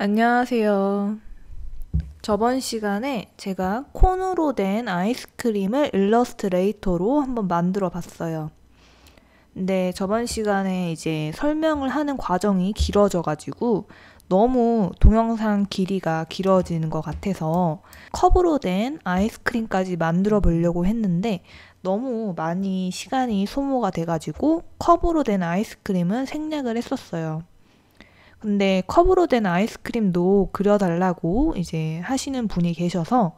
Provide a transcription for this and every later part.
안녕하세요. 저번 시간에 제가 콘으로 된 아이스크림을 일러스트레이터로 한번 만들어 봤어요. 근데 저번 시간에 이제 설명을 하는 과정이 길어져 가지고 너무 동영상 길이가 길어지는 것 같아서 컵으로 된 아이스크림까지 만들어 보려고 했는데 너무 많이 시간이 소모가 돼가지고 컵으로 된 아이스크림은 생략을 했었어요. 근데 컵으로 된 아이스크림도 그려달라고 이제 하시는 분이 계셔서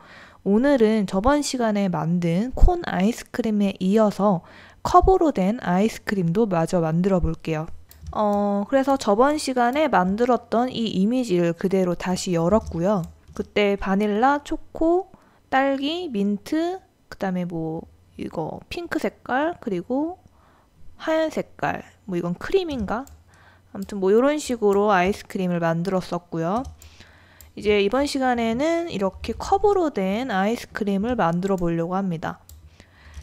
오늘은 저번 시간에 만든 콘 아이스크림에 이어서 컵으로 된 아이스크림도 마저 만들어 볼게요. 어, 그래서 저번 시간에 만들었던 이 이미지를 그대로 다시 열었고요. 그때 바닐라, 초코, 딸기, 민트, 그 다음에 뭐 이거 핑크 색깔, 그리고 하얀 색깔, 뭐 이건 크림인가? 아무튼 뭐 이런 식으로 아이스크림을 만들었었고요. 이제 이번 시간에는 이렇게 컵으로 된 아이스크림을 만들어 보려고 합니다.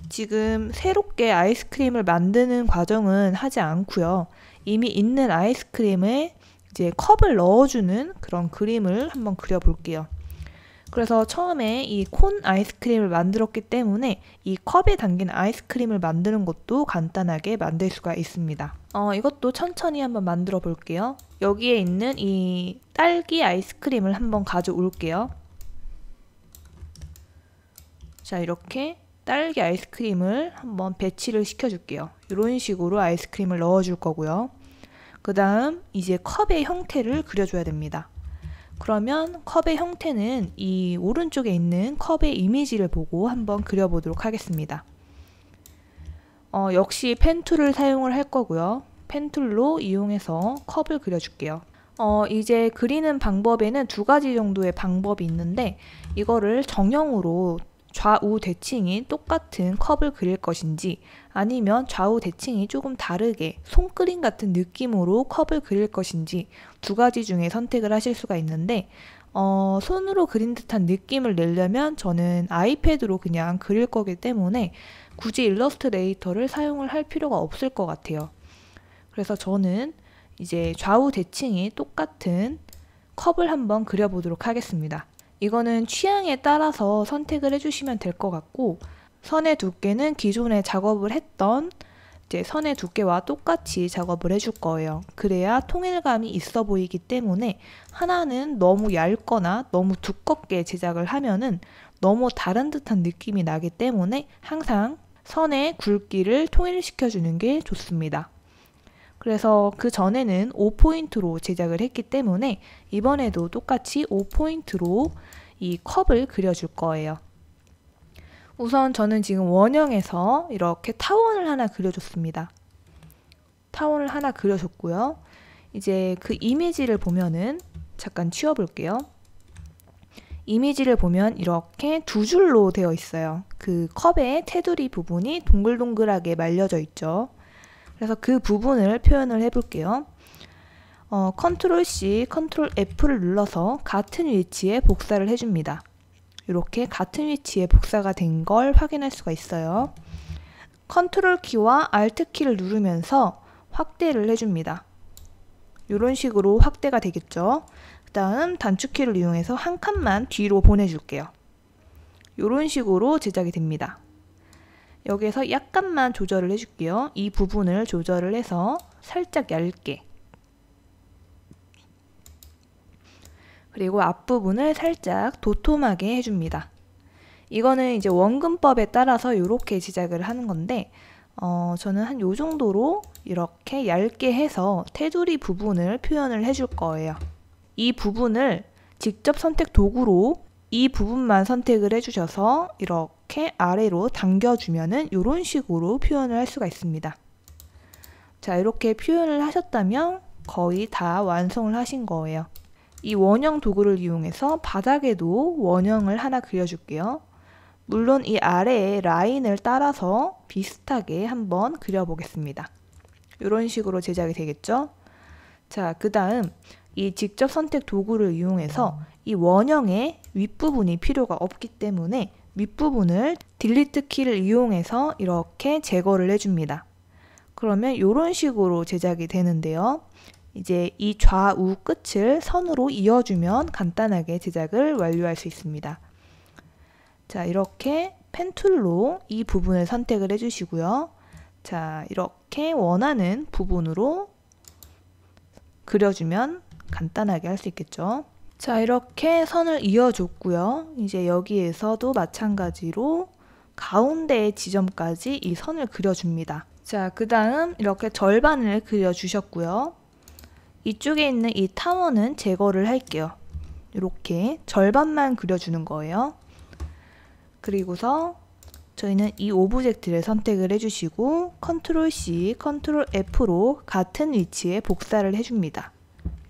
지금 새롭게 아이스크림을 만드는 과정은 하지 않고요. 이미 있는 아이스크림에 이제 컵을 넣어주는 그런 그림을 한번 그려볼게요. 그래서 처음에 이 콘 아이스크림을 만들었기 때문에 이 컵에 담긴 아이스크림을 만드는 것도 간단하게 만들 수가 있습니다. 어, 이것도 천천히 한번 만들어 볼게요. 여기에 있는 이 딸기 아이스크림을 한번 가져올게요. 자, 이렇게 딸기 아이스크림을 한번 배치를 시켜줄게요. 이런 식으로 아이스크림을 넣어줄 거고요. 그 다음 이제 컵의 형태를 그려줘야 됩니다. 그러면 컵의 형태는 이 오른쪽에 있는 컵의 이미지를 보고 한번 그려보도록 하겠습니다. 어, 역시 펜 툴을 사용을 할 거고요. 펜 툴로 이용해서 컵을 그려줄게요. 어, 이제 그리는 방법에는 두 가지 정도의 방법이 있는데 이거를 정형으로 좌우 대칭이 똑같은 컵을 그릴 것인지 아니면 좌우 대칭이 조금 다르게 손그림 같은 느낌으로 컵을 그릴 것인지 두 가지 중에 선택을 하실 수가 있는데 어, 손으로 그린 듯한 느낌을 내려면 저는 아이패드로 그냥 그릴 거기 때문에 굳이 일러스트레이터를 사용을 할 필요가 없을 것 같아요. 그래서 저는 이제 좌우 대칭이 똑같은 컵을 한번 그려보도록 하겠습니다. 이거는 취향에 따라서 선택을 해주시면 될 것 같고 선의 두께는 기존에 작업을 했던 이제 선의 두께와 똑같이 작업을 해 줄 거예요. 그래야 통일감이 있어 보이기 때문에 하나는 너무 얇거나 너무 두껍게 제작을 하면은 너무 다른 듯한 느낌이 나기 때문에 항상 선의 굵기를 통일시켜 주는 게 좋습니다. 그래서 그 전에는 5포인트로 제작을 했기 때문에 이번에도 똑같이 5포인트로 이 컵을 그려줄 거예요. 우선 저는 지금 원형에서 이렇게 타원을 하나 그려줬습니다. 타원을 하나 그려줬고요. 이제 그 이미지를 보면은 잠깐 치워볼게요. 이미지를 보면 이렇게 두 줄로 되어 있어요. 그 컵의 테두리 부분이 동글동글하게 말려져 있죠. 그래서 그 부분을 표현을 해볼게요. 어, 컨트롤 C, 컨트롤 F를 눌러서 같은 위치에 복사를 해줍니다. 이렇게 같은 위치에 복사가 된 걸 확인할 수가 있어요. 컨트롤 키와 알트 키를 누르면서 확대를 해줍니다. 이런 식으로 확대가 되겠죠. 그 다음 단축키를 이용해서 한 칸만 뒤로 보내줄게요. 이런 식으로 제작이 됩니다. 여기에서 약간만 조절을 해줄게요. 이 부분을 조절을 해서 살짝 얇게 그리고 앞부분을 살짝 도톰하게 해줍니다. 이거는 이제 원근법에 따라서 이렇게 제작을 하는 건데 어, 저는 한요 정도로 이렇게 얇게 해서 테두리 부분을 표현을 해 줄 거예요. 이 부분을 직접 선택 도구로 이 부분만 선택을 해주셔서 이렇게 아래로 당겨주면은 이런 식으로 표현을 할 수가 있습니다. 자, 이렇게 표현을 하셨다면 거의 다 완성을 하신 거예요. 이 원형 도구를 이용해서 바닥에도 원형을 하나 그려줄게요. 물론 이아래에 라인을 따라서 비슷하게 한번 그려보겠습니다. 이런 식으로 제작이 되겠죠? 자, 그 다음 이 직접 선택 도구를 이용해서 이 원형의 윗부분이 필요가 없기 때문에 윗부분을 딜리트 키를 이용해서 이렇게 제거를 해줍니다. 그러면 이런 식으로 제작이 되는데요. 이제 이 좌우 끝을 선으로 이어주면 간단하게 제작을 완료할 수 있습니다. 자, 이렇게 펜 툴로 이 부분을 선택을 해주시고요. 자, 이렇게 원하는 부분으로 그려주면 간단하게 할 수 있겠죠. 자, 이렇게 선을 이어줬고요. 이제 여기에서도 마찬가지로 가운데 지점까지 이 선을 그려줍니다. 자, 그 다음 이렇게 절반을 그려주셨고요. 이쪽에 있는 이 타원은 제거를 할게요. 이렇게 절반만 그려주는 거예요. 그리고서 저희는 이 오브젝트를 선택을 해주시고 컨트롤 C, 컨트롤 F로 같은 위치에 복사를 해줍니다.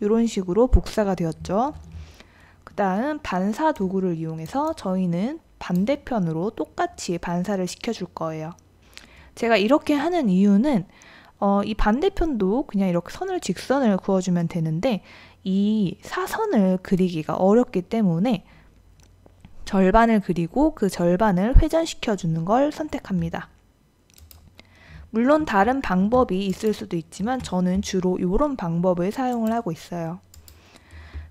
이런 식으로 복사가 되었죠. 그 다음 반사 도구를 이용해서 저희는 반대편으로 똑같이 반사를 시켜줄 거예요. 제가 이렇게 하는 이유는 어, 이 반대편도 그냥 이렇게 선을 직선을 그어주면 되는데 이 사선을 그리기가 어렵기 때문에 절반을 그리고 그 절반을 회전시켜 주는 걸 선택합니다. 물론 다른 방법이 있을 수도 있지만 저는 주로 이런 방법을 사용을 하고 있어요.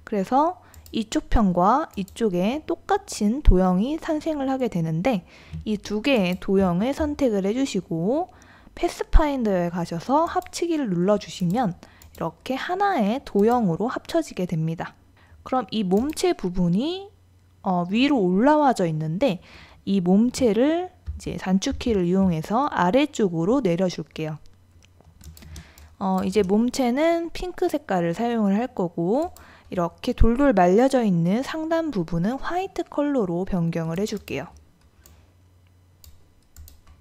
그래서 이쪽 편과 이쪽에 똑같은 도형이 탄생을 하게 되는데 이 두 개의 도형을 선택을 해주시고 패스파인더에 가셔서 합치기를 눌러주시면 이렇게 하나의 도형으로 합쳐지게 됩니다. 그럼 이 몸체 부분이 어, 위로 올라와져 있는데 이 몸체를 이제 단축키를 이용해서 아래쪽으로 내려줄게요. 어, 이제 몸체는 핑크 색깔을 사용을 할 거고 이렇게 돌돌 말려져 있는 상단 부분은 화이트 컬러로 변경을 해줄게요.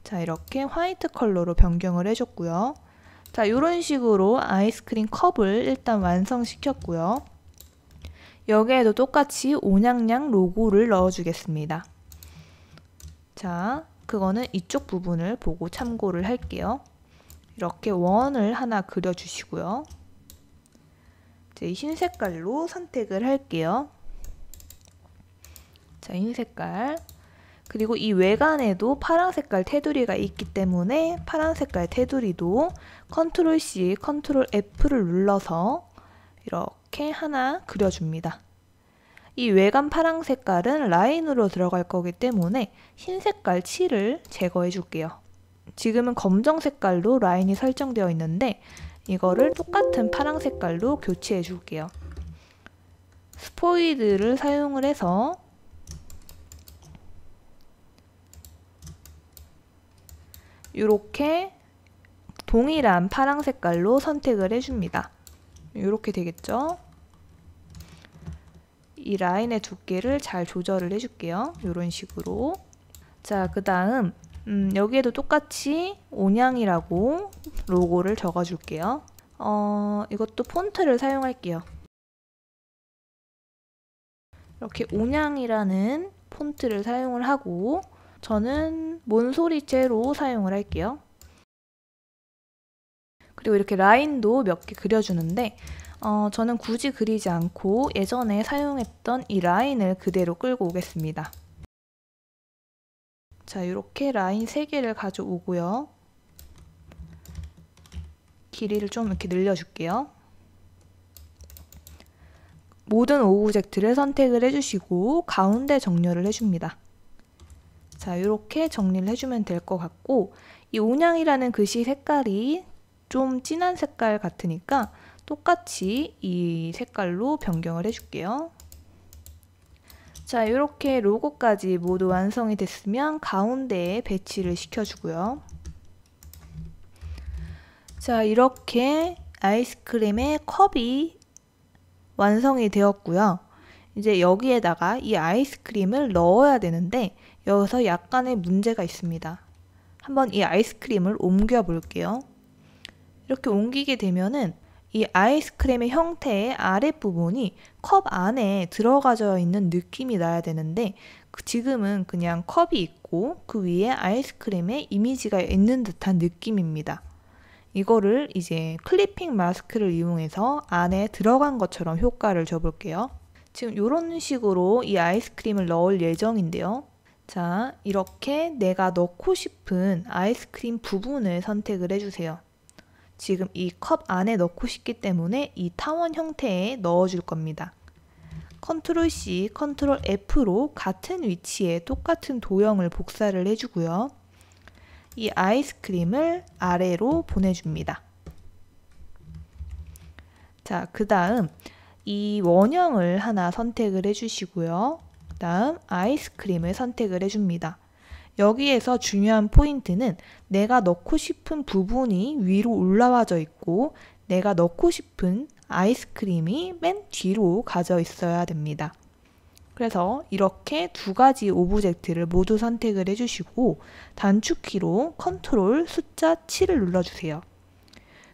자, 이렇게 화이트 컬러로 변경을 해줬고요. 자, 이런 식으로 아이스크림 컵을 일단 완성시켰고요. 여기에도 똑같이 온양양 로고를 넣어주겠습니다. 자, 그거는 이쪽 부분을 보고 참고를 할게요. 이렇게 원을 하나 그려주시고요. 이제 흰 색깔로 선택을 할게요. 자, 흰 색깔. 그리고 이 외관에도 파란 색깔 테두리가 있기 때문에 파란 색깔 테두리도 컨트롤 C, 컨트롤 F를 눌러서 이렇게 하나 그려줍니다. 이 외관 파란 색깔은 라인으로 들어갈 거기 때문에 흰 색깔 7을 제거해 줄게요. 지금은 검정 색깔로 라인이 설정되어 있는데 이거를 똑같은 파란 색깔로 교체해 줄게요. 스포이드를 사용을 해서 이렇게 동일한 파랑 색깔로 선택을 해줍니다. 이렇게 되겠죠? 이 라인의 두께를 잘 조절을 해줄게요. 이런 식으로. 자, 그 다음 음, 여기에도 똑같이 온양이라고 로고를 적어줄게요. 어, 이것도 폰트를 사용할게요. 이렇게 온양이라는 폰트를 사용을 하고 저는 몬소리제로 사용을 할게요. 그리고 이렇게 라인도 몇 개 그려주는데 어, 저는 굳이 그리지 않고 예전에 사용했던 이 라인을 그대로 끌고 오겠습니다. 자, 이렇게 라인 3개를 가져오고요. 길이를 좀 이렇게 늘려줄게요. 모든 오브젝트를 선택을 해주시고 가운데 정렬을 해줍니다. 자, 이렇게 정리를 해주면 될 것 같고 이 온양이라는 글씨 색깔이 좀 진한 색깔 같으니까 똑같이 이 색깔로 변경을 해줄게요. 자, 이렇게 로고까지 모두 완성이 됐으면 가운데에 배치를 시켜주고요. 자, 이렇게 아이스크림의 컵이 완성이 되었고요. 이제 여기에다가 이 아이스크림을 넣어야 되는데 여기서 약간의 문제가 있습니다. 한번 이 아이스크림을 옮겨 볼게요. 이렇게 옮기게 되면은 이 아이스크림의 형태의 아랫부분이 컵 안에 들어가져 있는 느낌이 나야 되는데 그 지금은 그냥 컵이 있고 그 위에 아이스크림의 이미지가 있는 듯한 느낌입니다. 이거를 이제 클리핑 마스크를 이용해서 안에 들어간 것처럼 효과를 줘볼게요. 지금 이런 식으로 이 아이스크림을 넣을 예정인데요. 자, 이렇게 내가 넣고 싶은 아이스크림 부분을 선택을 해주세요. 지금 이 컵 안에 넣고 싶기 때문에 이 타원 형태에 넣어줄 겁니다. 컨트롤 C, 컨트롤 F로 같은 위치에 똑같은 도형을 복사를 해주고요. 이 아이스크림을 아래로 보내줍니다. 자, 그 다음 이 원형을 하나 선택을 해주시고요. 다음 아이스크림을 선택을 해줍니다. 여기에서 중요한 포인트는 내가 넣고 싶은 부분이 위로 올라와져 있고 내가 넣고 싶은 아이스크림이 맨 뒤로 가져 있어야 됩니다. 그래서 이렇게 두 가지 오브젝트를 모두 선택을 해주시고 단축키로 컨트롤 숫자 7을 눌러주세요.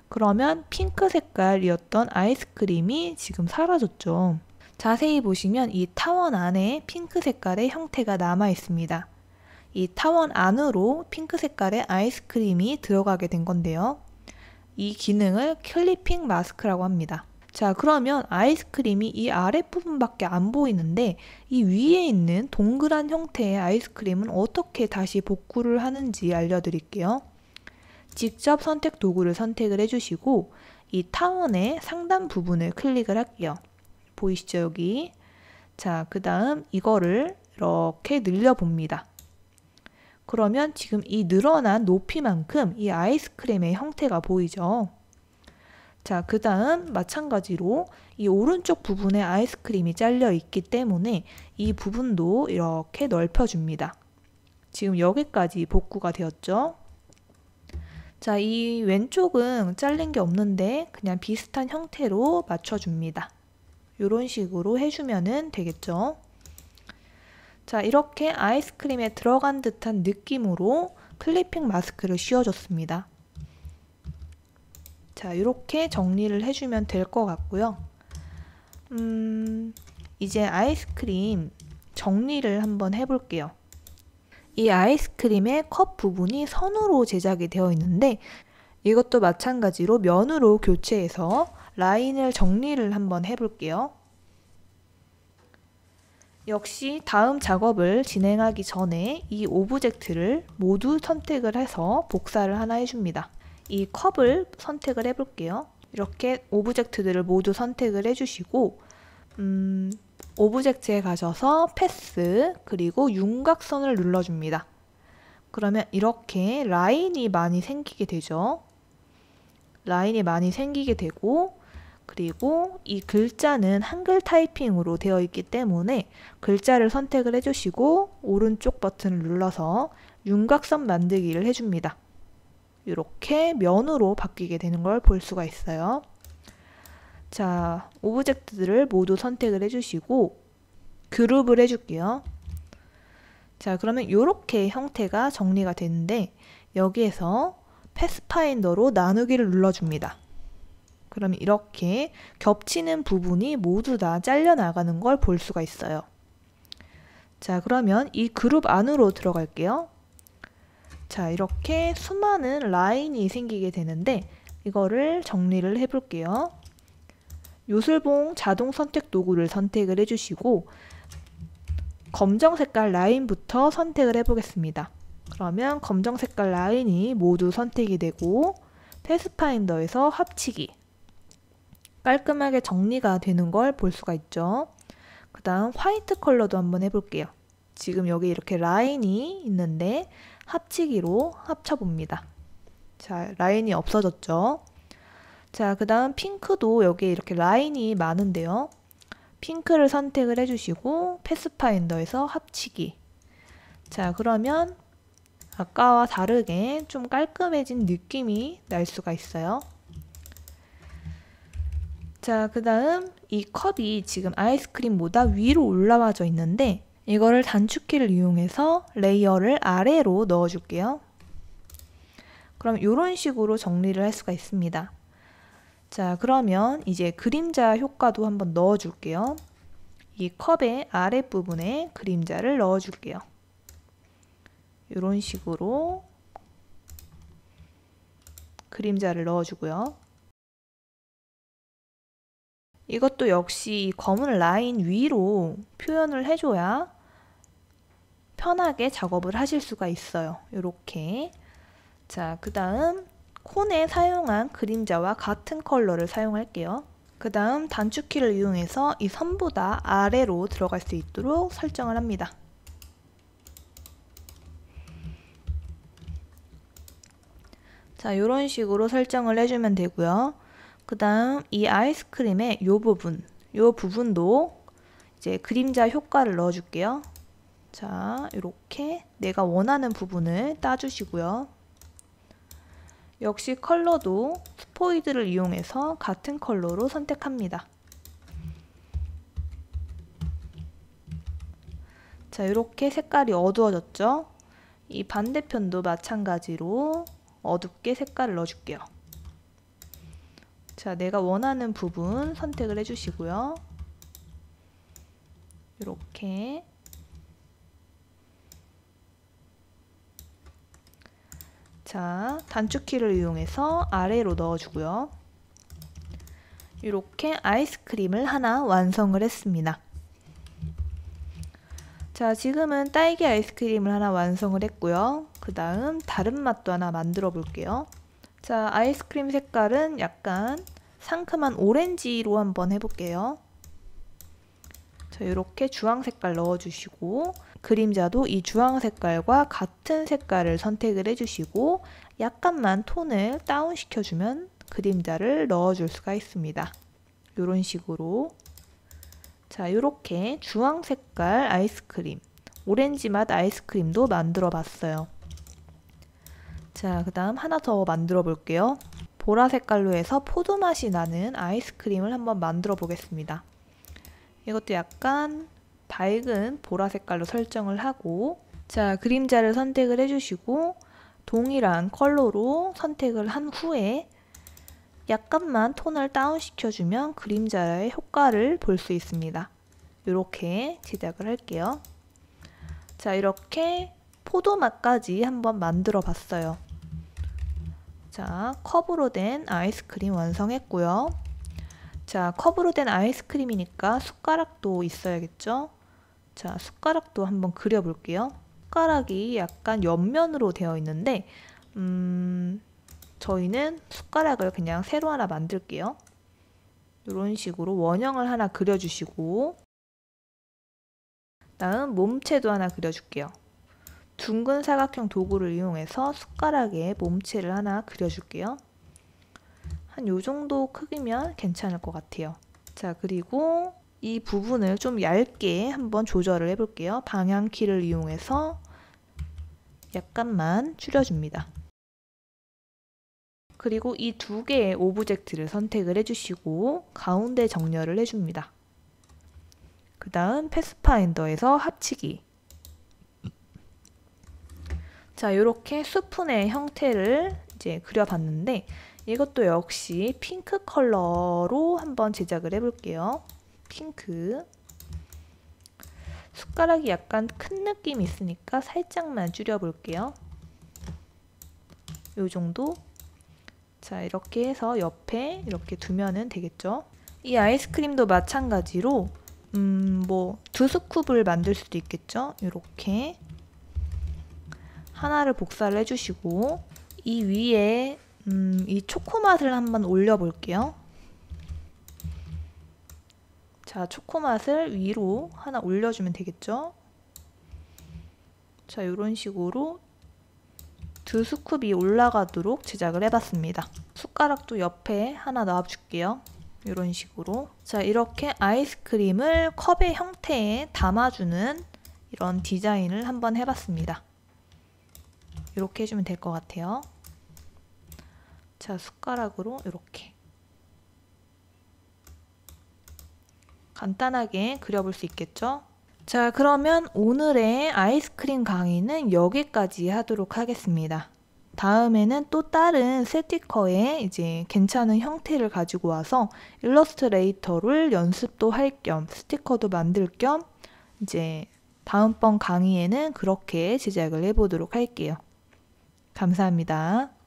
그러면 핑크 색깔이었던 아이스크림이 지금 사라졌죠. 자세히 보시면 이 타원 안에 핑크 색깔의 형태가 남아 있습니다. 이 타원 안으로 핑크 색깔의 아이스크림이 들어가게 된 건데요. 이 기능을 클리핑 마스크라고 합니다. 자, 그러면 아이스크림이 이 아랫부분밖에 안 보이는데 이 위에 있는 동그란 형태의 아이스크림은 어떻게 다시 복구를 하는지 알려드릴게요. 직접 선택 도구를 선택을 해주시고 이 타원의 상단 부분을 클릭을 할게요. 보이시죠 여기 자그 다음 이거를 이렇게 늘려 봅니다 그러면 지금 이 늘어난 높이만큼 이 아이스크림의 형태가 보이죠 자, 그 다음 마찬가지로 이 오른쪽 부분에 아이스크림이 잘려 있기 때문에 이 부분도 이렇게 넓혀줍니다. 지금 여기까지 복구가 되었죠? 자, 이 왼쪽은 잘린 게 없는데 그냥 비슷한 형태로 맞춰줍니다. 이런 식으로 해주면 되겠죠. 자, 이렇게 아이스크림에 들어간 듯한 느낌으로 클리핑 마스크를 씌워줬습니다. 자, 이렇게 정리를 해주면 될 것 같고요. 음, 이제 아이스크림 정리를 한번 해볼게요. 이 아이스크림의 컵 부분이 선으로 제작이 되어 있는데 이것도 마찬가지로 면으로 교체해서 라인을 정리를 한번 해볼게요. 역시 다음 작업을 진행하기 전에 이 오브젝트를 모두 선택을 해서 복사를 하나 해줍니다. 이 컵을 선택을 해볼게요. 이렇게 오브젝트들을 모두 선택을 해주시고 음, 오브젝트에 가셔서 패스 그리고 윤곽선을 눌러줍니다. 그러면 이렇게 라인이 많이 생기게 되죠. 라인이 많이 생기게 되고 그리고 이 글자는 한글 타이핑으로 되어 있기 때문에 글자를 선택을 해주시고 오른쪽 버튼을 눌러서 윤곽선 만들기를 해줍니다. 이렇게 면으로 바뀌게 되는 걸 볼 수가 있어요. 자, 오브젝트들을 모두 선택을 해주시고 그룹을 해줄게요. 자, 그러면 이렇게 형태가 정리가 되는데 여기에서 패스파인더로 나누기를 눌러줍니다. 그럼 이렇게 겹치는 부분이 모두 다 잘려나가는 걸 볼 수가 있어요. 자, 그러면 이 그룹 안으로 들어갈게요. 자, 이렇게 수많은 라인이 생기게 되는데 이거를 정리를 해볼게요. 요술봉 자동 선택 도구를 선택을 해주시고 검정 색깔 라인부터 선택을 해보겠습니다. 그러면 검정 색깔 라인이 모두 선택이 되고 패스파인더에서 합치기 깔끔하게 정리가 되는 걸 볼 수가 있죠. 그 다음 화이트 컬러도 한번 해볼게요. 지금 여기 이렇게 라인이 있는데 합치기로 합쳐봅니다. 자, 라인이 없어졌죠. 자, 그 다음 핑크도 여기에 이렇게 라인이 많은데요. 핑크를 선택을 해주시고 패스파인더에서 합치기. 자, 그러면 아까와 다르게 좀 깔끔해진 느낌이 날 수가 있어요. 자, 그 다음 이 컵이 지금 아이스크림보다 위로 올라와져 있는데 이거를 단축키를 이용해서 레이어를 아래로 넣어줄게요. 그럼 이런 식으로 정리를 할 수가 있습니다. 자, 그러면 이제 그림자 효과도 한번 넣어줄게요. 이 컵의 아랫부분에 그림자를 넣어줄게요. 이런 식으로 그림자를 넣어주고요. 이것도 역시 검은 라인 위로 표현을 해줘야 편하게 작업을 하실 수가 있어요. 이렇게 자, 그 다음 콘에 사용한 그림자와 같은 컬러를 사용할게요. 그 다음 단축키를 이용해서 이 선보다 아래로 들어갈 수 있도록 설정을 합니다. 자, 이런 식으로 설정을 해주면 되고요. 그 다음 이 아이스크림의 요 부분, 요 부분도 이제 그림자 효과를 넣어줄게요. 자, 이렇게 내가 원하는 부분을 따주시고요. 역시 컬러도 스포이드를 이용해서 같은 컬러로 선택합니다. 자, 이렇게 색깔이 어두워졌죠? 이 반대편도 마찬가지로 어둡게 색깔을 넣어줄게요. 자, 내가 원하는 부분 선택을 해주시고요. 이렇게 자, 단축키를 이용해서 아래로 넣어주고요. 이렇게 아이스크림을 하나 완성을 했습니다. 자, 지금은 딸기 아이스크림을 하나 완성을 했고요. 그 다음 다른 맛도 하나 만들어 볼게요. 자, 아이스크림 색깔은 약간 상큼한 오렌지로 한번 해볼게요. 자, 이렇게 주황 색깔 넣어주시고 그림자도 이 주황 색깔과 같은 색깔을 선택을 해주시고 약간만 톤을 다운시켜주면 그림자를 넣어줄 수가 있습니다. 이런 식으로 자 이렇게 주황 색깔 아이스크림 오렌지 맛 아이스크림도 만들어 봤어요. 자, 그 다음 하나 더 만들어 볼게요. 보라 색깔로 해서 포도 맛이 나는 아이스크림을 한번 만들어 보겠습니다. 이것도 약간 밝은 보라 색깔로 설정을 하고 자, 그림자를 선택을 해주시고 동일한 컬러로 선택을 한 후에 약간만 톤을 다운시켜주면 그림자의 효과를 볼 수 있습니다. 이렇게 제작을 할게요. 자, 이렇게 포도맛까지 한번 만들어 봤어요. 자, 컵으로 된 아이스크림 완성했고요. 자, 컵으로 된 아이스크림이니까 숟가락도 있어야겠죠? 자, 숟가락도 한번 그려볼게요. 숟가락이 약간 옆면으로 되어 있는데, 음, 저희는 숟가락을 그냥 새로 하나 만들게요. 이런 식으로 원형을 하나 그려주시고, 다음 몸체도 하나 그려줄게요. 둥근 사각형 도구를 이용해서 숟가락에 몸체를 하나 그려줄게요. 한 요 정도 크기면 괜찮을 것 같아요. 자, 그리고 이 부분을 좀 얇게 한번 조절을 해볼게요. 방향키를 이용해서 약간만 줄여줍니다. 그리고 이 두 개의 오브젝트를 선택을 해주시고 가운데 정렬을 해줍니다. 그 다음 패스파인더에서 합치기 자, 이렇게 수푼의 형태를 이제 그려봤는데 이것도 역시 핑크 컬러로 한번 제작을 해볼게요. 핑크. 숟가락이 약간 큰 느낌이 있으니까 살짝만 줄여볼게요. 요 정도? 자, 이렇게 해서 옆에 이렇게 두면은 되겠죠? 이 아이스크림도 마찬가지로 음, 뭐 두 스쿱을 만들 수도 있겠죠? 이렇게 하나를 복사를 해주시고 이 위에 음, 이 초코맛을 한번 올려볼게요. 자, 초코맛을 위로 하나 올려주면 되겠죠? 자, 이런 식으로 두 스쿱이 올라가도록 제작을 해봤습니다. 숟가락도 옆에 하나 넣어줄게요 이런 식으로 자 이렇게 아이스크림을 컵의 형태에 담아주는 이런 디자인을 한번 해봤습니다. 이렇게 해주면 될 것 같아요. 자, 숟가락으로 이렇게. 간단하게 그려볼 수 있겠죠? 자, 그러면 오늘의 아이스크림 강의는 여기까지 하도록 하겠습니다. 다음에는 또 다른 스티커의 이제 괜찮은 형태를 가지고 와서 일러스트레이터를 연습도 할 겸 스티커도 만들 겸 이제 다음번 강의에는 그렇게 제작을 해보도록 할게요. 감사합니다.